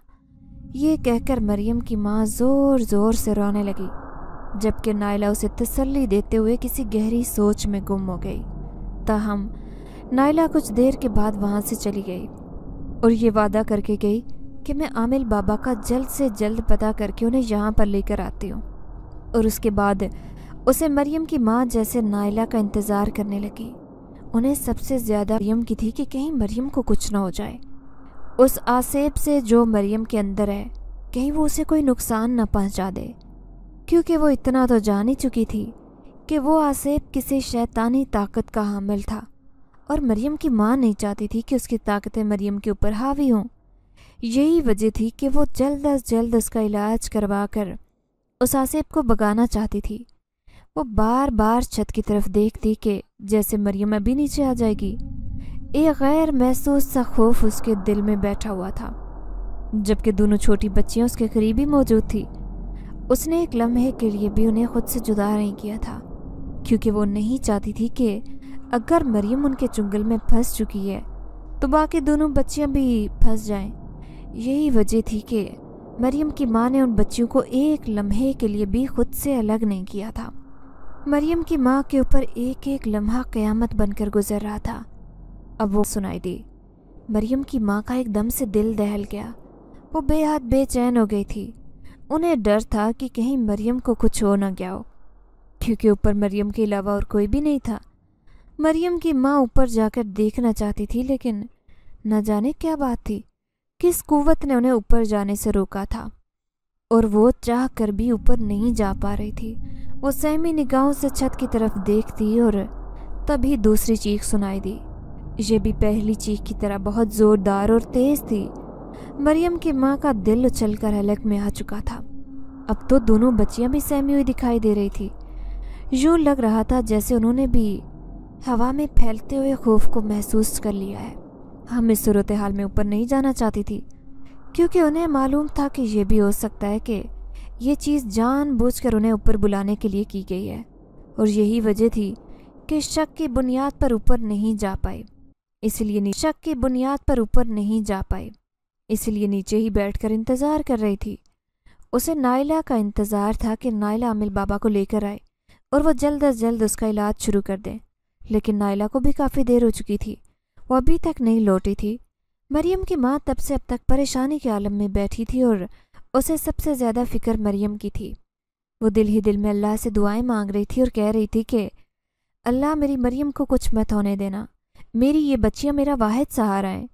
Speaker 1: ये कहकर मरियम की माँ ज़ोर ज़ोर से रोने लगी जबकि नायला उसे तसल्ली देते हुए किसी गहरी सोच में गुम हो गई तहम नायला कुछ देर के बाद वहाँ से चली गई और ये वादा करके गई कि मैं आमिल बाबा का जल्द से जल्द पता करके उन्हें यहाँ पर लेकर आती हूँ और उसके बाद उसे मरियम की माँ जैसे नायला का इंतज़ार करने लगी उन्हें सबसे ज़्यादा मरियम की थी कि कहीं मरियम को कुछ ना हो जाए उस आसेब से जो मरियम के अंदर है कहीं वो उसे कोई नुकसान न पहुंचा दे क्योंकि वो इतना तो जान ही चुकी थी कि वो आसेब किसी शैतानी ताकत का हामिल था और मरियम की माँ नहीं चाहती थी कि उसकी ताकतें मरियम के ऊपर हावी हों यही वजह थी कि वो जल्द अज जल्द उसका इलाज करवा कर उस आसेब को बगाना चाहती थी वो बार बार छत की तरफ देखती कि जैसे मरियम अभी नीचे आ जाएगी एक गैर महसूस सा खौफ उसके दिल में बैठा हुआ था जबकि दोनों छोटी बच्चियां उसके करीब ही मौजूद थी उसने एक लम्हे के लिए भी उन्हें खुद से जुदा नहीं किया था क्योंकि वो नहीं चाहती थी कि अगर मरियम उनके चुंगल में फंस चुकी है तो बाकी दोनों बच्चियां भी फंस जाएं। यही वजह थी कि मरियम की माँ ने उन बच्चियों को एक लम्हे के लिए भी खुद से अलग नहीं किया था मरियम की माँ के ऊपर एक एक लम्हा क्यामत बनकर गुजर रहा था अब वो सुनाई दी मरियम की माँ का एकदम से दिल दहल गया वो बेहद बेचैन हो गई थी उन्हें डर था कि कहीं मरियम को कुछ हो ना गया हो क्योंकि ऊपर मरियम के अलावा और कोई भी नहीं था मरियम की माँ ऊपर जाकर देखना चाहती थी लेकिन न जाने क्या बात थी किस कुवत ने उन्हें ऊपर जाने से रोका था और वो चाह कर भी ऊपर नहीं जा पा रही थी वो सहमी निगाहों से छत की तरफ देखती और तभी दूसरी चीख सुनाई दी ये भी पहली चीख की तरह बहुत ज़ोरदार और तेज़ थी मरियम की माँ का दिल उछल कर हलक में आ चुका था अब तो दोनों बच्चियाँ भी सहमी हुई दिखाई दे रही थी यूँ लग रहा था जैसे उन्होंने भी हवा में फैलते हुए खौफ को महसूस कर लिया है हम इस सूरत हाल में ऊपर नहीं जाना चाहती थी क्योंकि उन्हें मालूम था कि यह भी हो सकता है कि ये चीज़ कर उन्हें ऊपर बुलाने के लिए की गई है और यही वजह थी कि शक की बुनियाद पर ऊपर नहीं जा पाई इसलिए शक की बुनियाद पर ऊपर नहीं जा पाई इसलिए नीचे ही बैठकर इंतज़ार कर रही थी उसे नायला का इंतज़ार था कि नायला अमिल बाबा को लेकर आए और वह जल्द अज जल्द उसका इलाज शुरू कर दें लेकिन नायला को भी काफ़ी देर हो चुकी थी वो अभी तक नहीं लौटी थी मरियम की माँ तब से अब तक परेशानी के आलम में बैठी थी और उसे सबसे ज़्यादा फिक्र मरियम की थी वो दिल ही दिल में अल्लाह से दुआएं मांग रही थी और कह रही थी कि अल्लाह मेरी मरियम को कुछ मत होने देना मेरी ये बच्चियाँ मेरा वाहिद सहारा हैं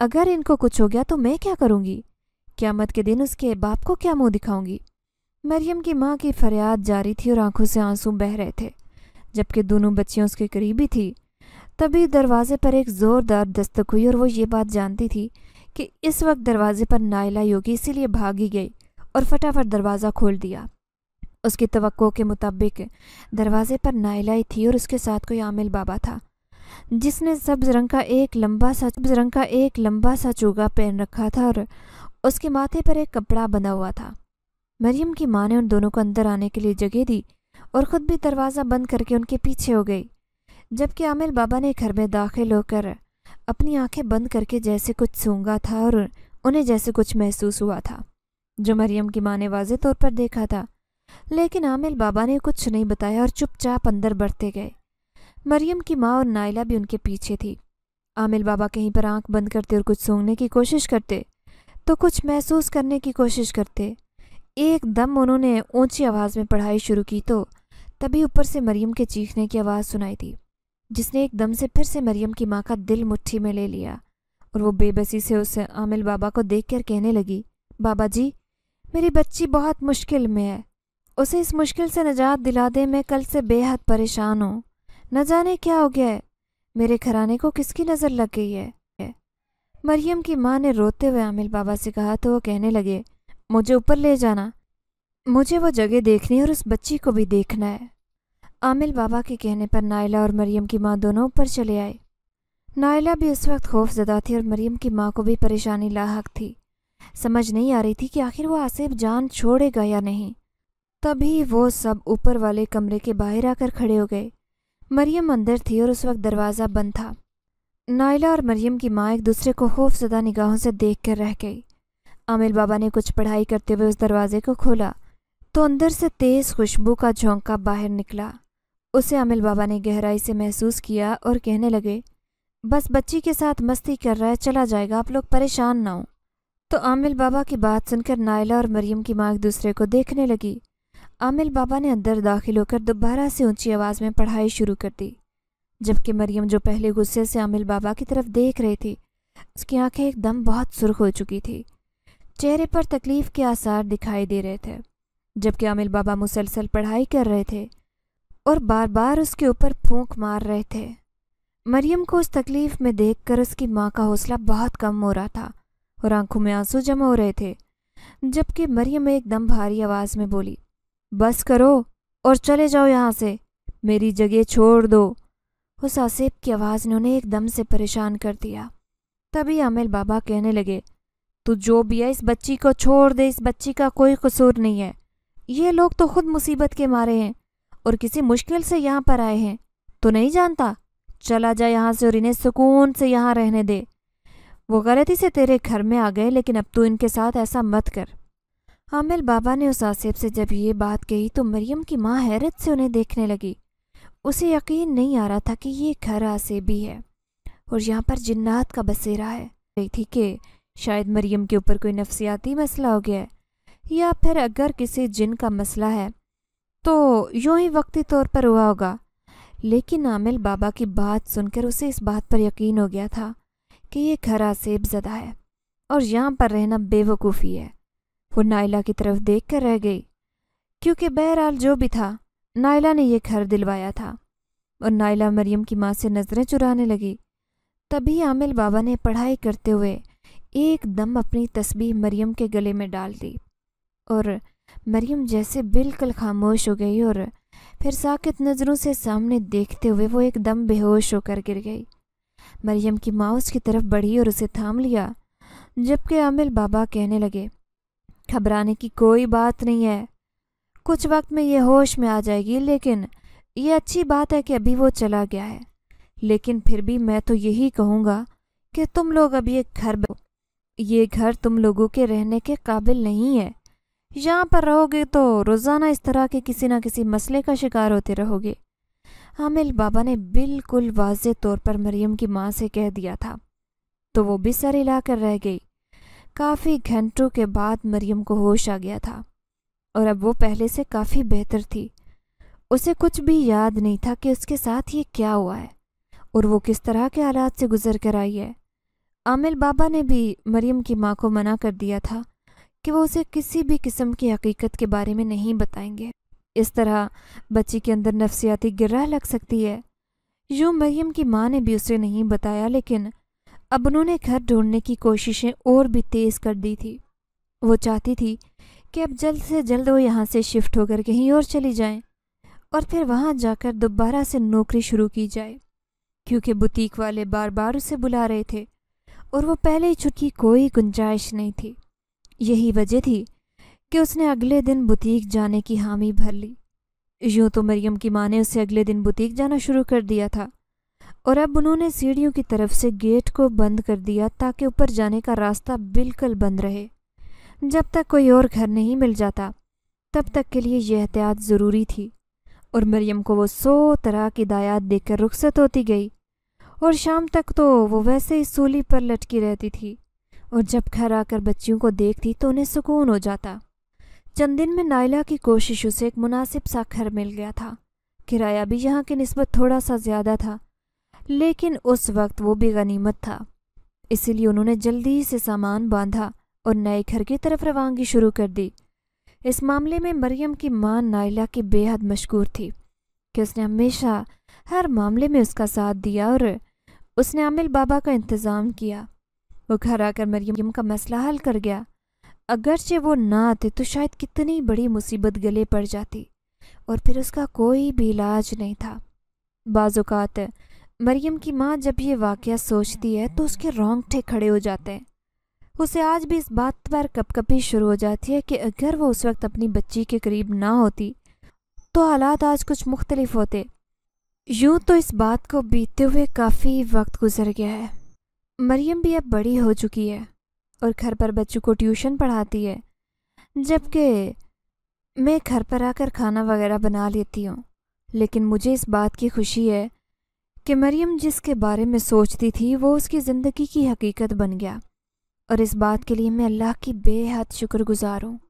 Speaker 1: अगर इनको कुछ हो गया तो मैं क्या करूँगी क्यामत के दिन उसके बाप को क्या मुँह दिखाऊँगी मरियम की माँ की फरियाद जारी थी और आंखों से आंसू बह रहे थे जबकि दोनों बच्चियाँ उसके करीब ही थी तभी दरवाजे पर एक ज़ोरदार दस्तक हुई और वो ये बात जानती थी कि इस वक्त दरवाजे पर नायला योगी इसीलिए भागी गई और फटाफट दरवाज़ा खोल दिया उसकी तो के मुताबिक दरवाजे पर नायला ही थी और उसके साथ कोई आमिल बाबा था जिसने सब्ज रंग का एक लंबा सा सब्ज रंग का एक लंबा सा चूगा पहन रखा था और उसके माथे पर एक कपड़ा बंधा हुआ था मरियम की माँ ने उन दोनों को अंदर आने के लिए जगह दी और ख़ुद भी दरवाज़ा बंद करके उनके पीछे हो गई जबकि आमिल बाबा ने घर में दाखिल होकर अपनी आंखें बंद करके जैसे कुछ सूंगा था और उन्हें जैसे कुछ महसूस हुआ था जो मरियम की माँ ने वाजे तौर पर देखा था लेकिन आमिल बाबा ने कुछ नहीं बताया और चुपचाप अंदर बढ़ते गए मरियम की माँ और नायला भी उनके पीछे थी आमिल बाबा कहीं पर आंख बंद करते और कुछ सूंघने की कोशिश करते तो कुछ महसूस करने की कोशिश करते एकदम उन्होंने ऊंची आवाज़ में पढ़ाई शुरू की तो तभी ऊपर से मरियम के चीखने की आवाज़ सुनाई थी जिसने एकदम से फिर से मरियम की माँ का दिल मुट्ठी में ले लिया और वो बेबसी से उस आमिल बाबा को देख कर कहने लगी बाबा जी मेरी बच्ची बहुत मुश्किल में है उसे इस मुश्किल से निजात दिला दे मैं कल से बेहद परेशान हूँ न जाने क्या हो गया है मेरे घराने को किसकी नज़र लग गई है मरियम की माँ ने रोते हुए आमिल बाबा से कहा तो वो कहने लगे मुझे ऊपर ले जाना मुझे वो जगह देखनी है और उस बच्ची को भी देखना है आमिल बाबा के कहने पर नायला और मरियम की माँ दोनों ऊपर चले आए नायला भी उस वक्त खौफजदा थी और मरियम की माँ को भी परेशानी लाक थी समझ नहीं आ रही थी कि आखिर वो आसिफ जान छोड़ेगा या नहीं तभी वो सब ऊपर वाले कमरे के बाहर आकर खड़े हो गए मरियम अंदर थी और उस वक्त दरवाज़ा बंद था नायला और मरियम की माँ एक दूसरे को खौफजदा निगाहों से देख कर रह गई आमिल बाबा ने कुछ पढ़ाई करते हुए उस दरवाज़े को खोला तो अंदर से तेज़ खुशबू का झोंका बाहर निकला उसे आमिल बाबा ने गहराई से महसूस किया और कहने लगे बस बच्ची के साथ मस्ती कर रहा है चला जाएगा आप लोग परेशान ना हो तो आमिल बाबा की बात सुनकर नायला और मरियम की माँ एक दूसरे को देखने लगी आमिल बाबा ने अंदर दाखिल होकर दोबारा से ऊंची आवाज़ में पढ़ाई शुरू कर दी जबकि मरियम जो पहले गुस्से से आमिल बाबा की तरफ देख रही थी उसकी आंखें एकदम बहुत सुर्ख हो चुकी थी चेहरे पर तकलीफ़ के आसार दिखाई दे रहे थे जबकि आमिल बाबा मुसलसल पढ़ाई कर रहे थे और बार बार उसके ऊपर फूंक मार रहे थे मरियम को उस तकलीफ़ में देख उसकी माँ का हौसला बहुत कम हो रहा था और आंखों में आंसू जमा हो रहे थे जबकि मरियम एकदम भारी आवाज़ में बोली बस करो और चले जाओ यहाँ से मेरी जगह छोड़ दो उस आसिफ की आवाज़ ने उन्हें एकदम से परेशान कर दिया तभी अमिल बाबा कहने लगे तू जो भी है इस बच्ची को छोड़ दे इस बच्ची का कोई कसूर नहीं है ये लोग तो खुद मुसीबत के मारे हैं और किसी मुश्किल से यहाँ पर आए हैं तो नहीं जानता चला जा यहाँ से और इन्हें सुकून से यहाँ रहने दे वो गलती से तेरे घर में आ गए लेकिन अब तू इनके साथ ऐसा मत कर आमिल बाबा ने उस आसिफ से जब ये बात कही तो मरियम की माँ हैरत से उन्हें देखने लगी उसे यकीन नहीं आ रहा था कि ये घर आसेबी है और यहाँ पर जन्नात का बसेरा है गई थी कि शायद मरियम के ऊपर कोई नफसियाती मसला हो गया है या फिर अगर किसी जिन का मसला है तो यूँ ही वक्ती तौर पर हुआ होगा लेकिन आमिल बाबा की बात सुनकर उसे इस बात पर यकीन हो गया था कि ये घर आसेब ज़दा है और यहाँ पर रहना बेवकूफ़ी है वो नायला की तरफ देख कर रह गई क्योंकि बहरहाल जो भी था नायला ने यह घर दिलवाया था और नायला मरियम की माँ से नज़रें चुराने लगी तभी आमिल बाबा ने पढ़ाई करते हुए एकदम अपनी तस्बीह मरियम के गले में डाल दी और मरियम जैसे बिल्कुल खामोश हो गई और फिर साकित नज़रों से सामने देखते हुए वो एकदम बेहोश होकर गिर गई मरियम की माँ उसकी तरफ बढ़ी और उसे थाम लिया जबकि आमिल बाबा कहने लगे घबराने की कोई बात नहीं है कुछ वक्त में ये होश में आ जाएगी लेकिन ये अच्छी बात है कि अभी वो चला गया है लेकिन फिर भी मैं तो यही कहूँगा कि तुम लोग अभी एक घर ये घर तुम लोगों के रहने के काबिल नहीं है यहाँ पर रहोगे तो रोज़ाना इस तरह के किसी न किसी मसले का शिकार होते रहोगे हामिल बाबा ने बिल्कुल वाज तौर पर मरियम की माँ से कह दिया था तो वो भी सर हिलाकर रह गई काफ़ी घंटों के बाद मरियम को होश आ गया था और अब वो पहले से काफ़ी बेहतर थी उसे कुछ भी याद नहीं था कि उसके साथ ये क्या हुआ है और वो किस तरह के हालात से गुजर कर आई है आमिल बाबा ने भी मरियम की माँ को मना कर दिया था कि वो उसे किसी भी किस्म की हकीकत के बारे में नहीं बताएंगे इस तरह बच्ची के अंदर नफसियाती गिरह लग सकती है यूँ मरियम की माँ ने भी उसे नहीं बताया लेकिन अब उन्होंने घर ढूंढने की कोशिशें और भी तेज़ कर दी थी वो चाहती थी कि अब जल्द से जल्द वो यहाँ से शिफ्ट होकर कहीं और चली जाएं और फिर वहाँ जाकर दोबारा से नौकरी शुरू की जाए क्योंकि बुटीक वाले बार बार उसे बुला रहे थे और वो पहले ही छुटकी कोई गुंजाइश नहीं थी यही वजह थी कि उसने अगले दिन बुटीक जाने की हामी भर ली यूँ तो मरियम की माँ ने उसे अगले दिन बुटीक जाना शुरू कर दिया था और अब उन्होंने सीढ़ियों की तरफ से गेट को बंद कर दिया ताकि ऊपर जाने का रास्ता बिल्कुल बंद रहे जब तक कोई और घर नहीं मिल जाता तब तक के लिए यह एहतियात ज़रूरी थी और मरियम को वो सौ तरह की दायात देकर रुखसत होती गई और शाम तक तो वो वैसे ही सूली पर लटकी रहती थी और जब घर आकर बच्चियों को देखती तो उन्हें सुकून हो जाता चंद दिन में नायला की कोशिशों से एक मुनासिब सा घर मिल गया था किराया भी यहाँ की नस्बत थोड़ा सा ज़्यादा था लेकिन उस वक्त वो भी गनीमत था इसीलिए उन्होंने जल्दी से सामान बांधा और नए घर की तरफ रवानगी शुरू कर दी इस मामले में मरियम की मां नाइला की बेहद मशहूर थी कि उसने हमेशा हर मामले में उसका साथ दिया और उसने आमिल बाबा का इंतज़ाम किया वो घर आकर मरियम का मसला हल कर गया अगरचे वो ना आते तो शायद कितनी बड़ी मुसीबत गले पड़ जाती और फिर उसका कोई भी इलाज नहीं था बाज़ात मरियम की माँ जब ये वाक्य सोचती है तो उसके रोंगटे खड़े हो जाते हैं उसे आज भी इस बात पर कपकपी शुरू हो जाती है कि अगर वो उस वक्त अपनी बच्ची के करीब ना होती तो हालात आज कुछ मुख्तलिफ होते यूं तो इस बात को बीतते हुए काफ़ी वक्त गुजर गया है मरियम भी अब बड़ी हो चुकी है और घर पर बच्चों को ट्यूशन पढ़ाती है जबकि मैं घर पर आकर खाना वगैरह बना लेती हूँ लेकिन मुझे इस बात की खुशी है कि मरियम जिसके बारे में सोचती थी वो उसकी ज़िंदगी की हकीकत बन गया और इस बात के लिए मैं अल्लाह की बेहद शुक्रगुजार हूँ